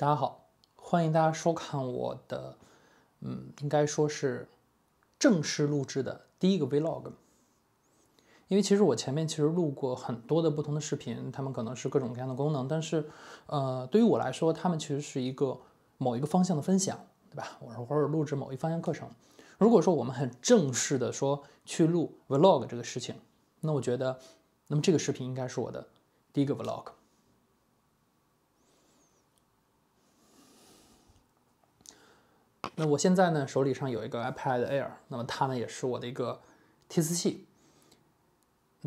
大家好，欢迎大家收看我的，嗯，应该说是正式录制的第一个 vlog。因为其实我前面其实录过很多的不同的视频，他们可能是各种各样的功能，但是，呃，对于我来说，他们其实是一个某一个方向的分享，对吧？我或者录制某一方向课程。如果说我们很正式的说去录 vlog 这个事情，那我觉得，那么这个视频应该是我的第一个 vlog。那我现在呢，手里上有一个 iPad Air，那么它呢也是我的一个提词器。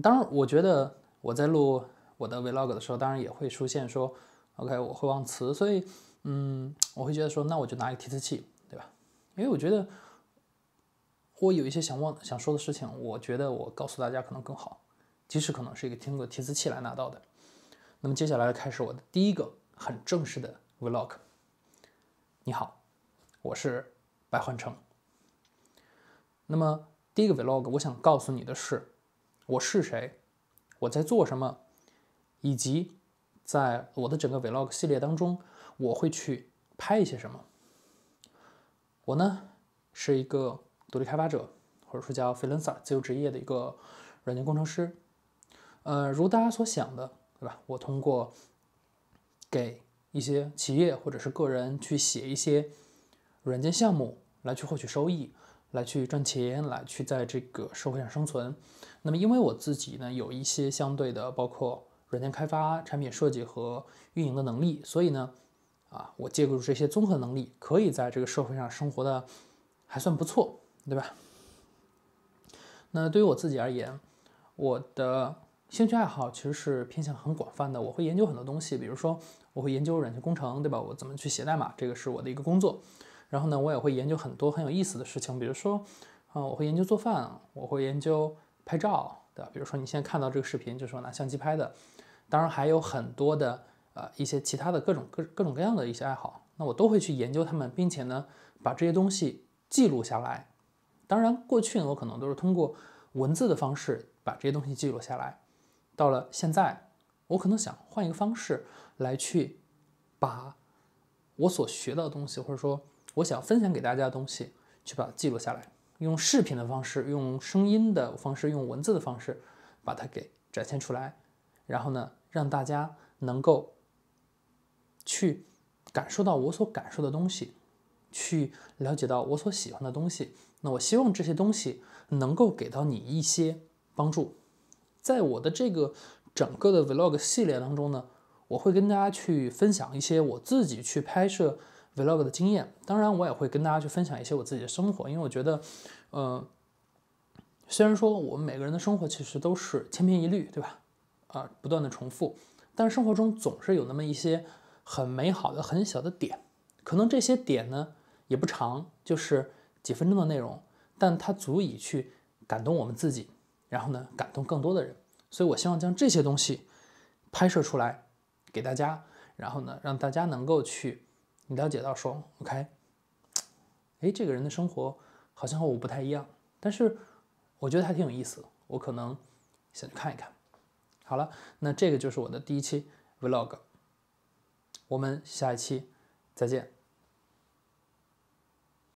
当然，我觉得我在录我的 Vlog 的时候，当然也会出现说，OK，我会忘词，所以，嗯，我会觉得说，那我就拿一个提词器，对吧？因为我觉得我有一些想忘想说的事情，我觉得我告诉大家可能更好，即使可能是一个听过提词器来拿到的。那么接下来开始我的第一个很正式的 Vlog。你好。我是白焕成。那么第一个 vlog，我想告诉你的是，我是谁，我在做什么，以及在我的整个 vlog 系列当中，我会去拍一些什么。我呢是一个独立开发者，或者说叫 freelancer 自由职业的一个软件工程师。呃，如大家所想的，对吧？我通过给一些企业或者是个人去写一些软件项目来去获取收益，来去赚钱，来去在这个社会上生存。那么，因为我自己呢有一些相对的，包括软件开发、产品设计和运营的能力，所以呢，啊，我借助这些综合能力，可以在这个社会上生活的还算不错，对吧？那对于我自己而言，我的兴趣爱好其实是偏向很广泛的，我会研究很多东西，比如说我会研究软件工程，对吧？我怎么去写代码，这个是我的一个工作。然后呢，我也会研究很多很有意思的事情，比如说，嗯，我会研究做饭，我会研究拍照，对吧？比如说你现在看到这个视频，就是我拿相机拍的，当然还有很多的，呃，一些其他的各种各各种各样的一些爱好，那我都会去研究他们，并且呢，把这些东西记录下来。当然，过去呢，我可能都是通过文字的方式把这些东西记录下来。到了现在，我可能想换一个方式来去把我所学到的东西，或者说。我想分享给大家的东西，去把它记录下来，用视频的方式，用声音的方式，用文字的方式，把它给展现出来，然后呢，让大家能够去感受到我所感受的东西，去了解到我所喜欢的东西。那我希望这些东西能够给到你一些帮助。在我的这个整个的 vlog 系列当中呢，我会跟大家去分享一些我自己去拍摄。vlog 的经验，当然我也会跟大家去分享一些我自己的生活，因为我觉得，呃，虽然说我们每个人的生活其实都是千篇一律，对吧？啊，不断的重复，但生活中总是有那么一些很美好的、很小的点，可能这些点呢也不长，就是几分钟的内容，但它足以去感动我们自己，然后呢感动更多的人。所以我希望将这些东西拍摄出来给大家，然后呢让大家能够去。你了解到说，OK，哎，这个人的生活好像和我不太一样，但是我觉得他挺有意思，我可能想去看一看。好了，那这个就是我的第一期 Vlog，我们下一期再见。